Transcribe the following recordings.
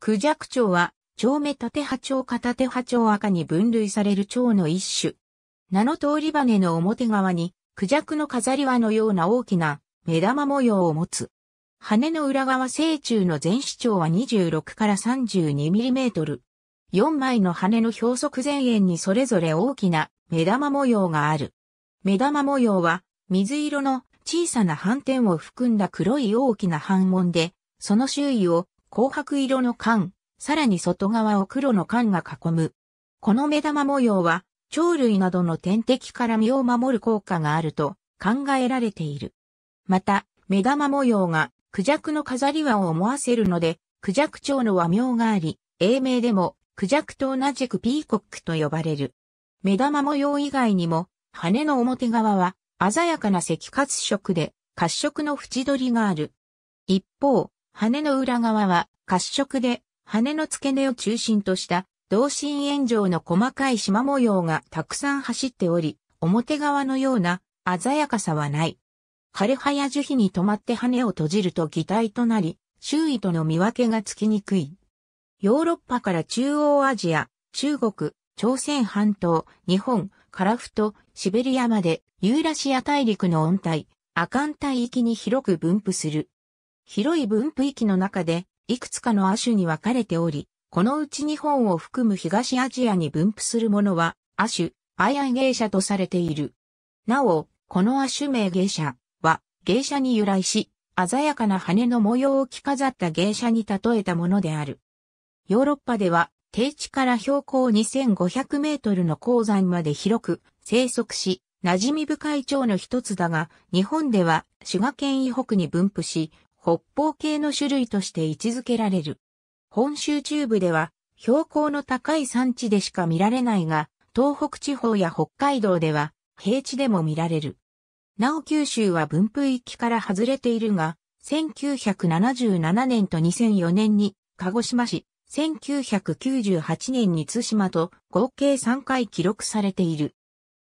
クジャクチョウは、蝶目縦波蝶片手波蝶赤に分類される蝶の一種。名の通り羽の表側に、クジャクの飾り輪のような大きな目玉模様を持つ。羽の裏側正中の全視長は26から32ミリメートル。4枚の羽の表側前縁にそれぞれ大きな目玉模様がある。目玉模様は水色の小さな斑点を含んだ黒い大きな斑紋で、その周囲を紅白色の缶、さらに外側を黒の缶が囲む。この目玉模様は、鳥類などの天敵から身を守る効果があると考えられている。また、目玉模様がクジャクの飾り輪を思わせるので、クジャク蝶の和名があり、英名でもクジャクと同じくピーコックと呼ばれる。目玉模様以外にも、羽の表側は鮮やかな赤褐色で褐色の縁取りがある。一方、羽の裏側は褐色で、羽の付け根を中心とした、同心円状の細かい縞模様がたくさん走っており、表側のような鮮やかさはない。枯葉や樹皮に止まって羽を閉じると擬態となり、周囲との見分けがつきにくい。ヨーロッパから中央アジア、中国、朝鮮半島、日本、カラフト、シベリアまでユーラシア大陸の温帯、亜寒帯域に広く分布する。広い分布域の中で、いくつかの亜種に分かれており、このうち日本を含む東アジアに分布するものは、亜種、アイアイ芸者とされている。なお、この亜種名芸者は、芸者に由来し、鮮やかな羽の模様を着飾った芸者に例えたものである。ヨーロッパでは、低地から標高2500メートルの鉱山まで広く生息し、馴染み深い蝶の一つだが、日本では滋賀県以北に分布し、北方系の種類として位置づけられる。本州中部では標高の高い山地でしか見られないが、東北地方や北海道では平地でも見られる。なお九州は分布域から外れているが、1977年と2004年に鹿児島市、1998年に津島と合計3回記録されている。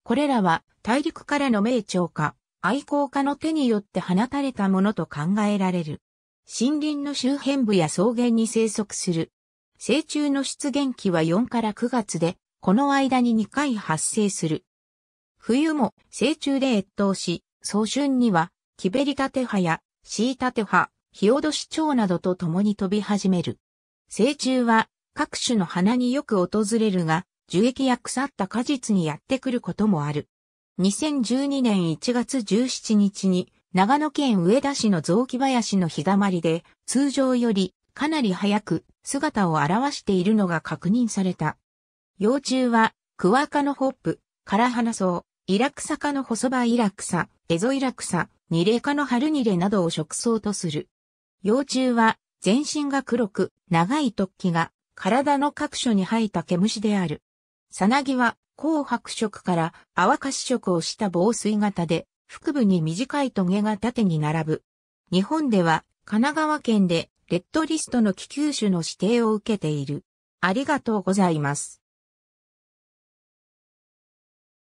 これらは大陸からの名調か、愛好家の手によって放たれたものと考えられる。森林の周辺部や草原に生息する。成虫の出現期は4から9月で、この間に2回発生する。冬も成虫で越冬し、早春には、キベリタテハやシイタテハ、ヒオドシチョウなどと共に飛び始める。成虫は各種の花によく訪れるが、樹液や腐った果実にやってくることもある。2012年1月17日に長野県上田市の雑木林の日だまりで通常よりかなり早く姿を現しているのが確認された。幼虫はクワ科のホップ、カラハナソウ、イラクサ科の細葉イラクサ、エゾイラクサ、ニレ科の春ニレなどを食草とする。幼虫は全身が黒く長い突起が体の各所に生えた毛虫である。サナギは紅白色から淡褐色をした防水型で、腹部に短いトゲが縦に並ぶ。日本では神奈川県でレッドリストの気球種の指定を受けている。ありがとうございます。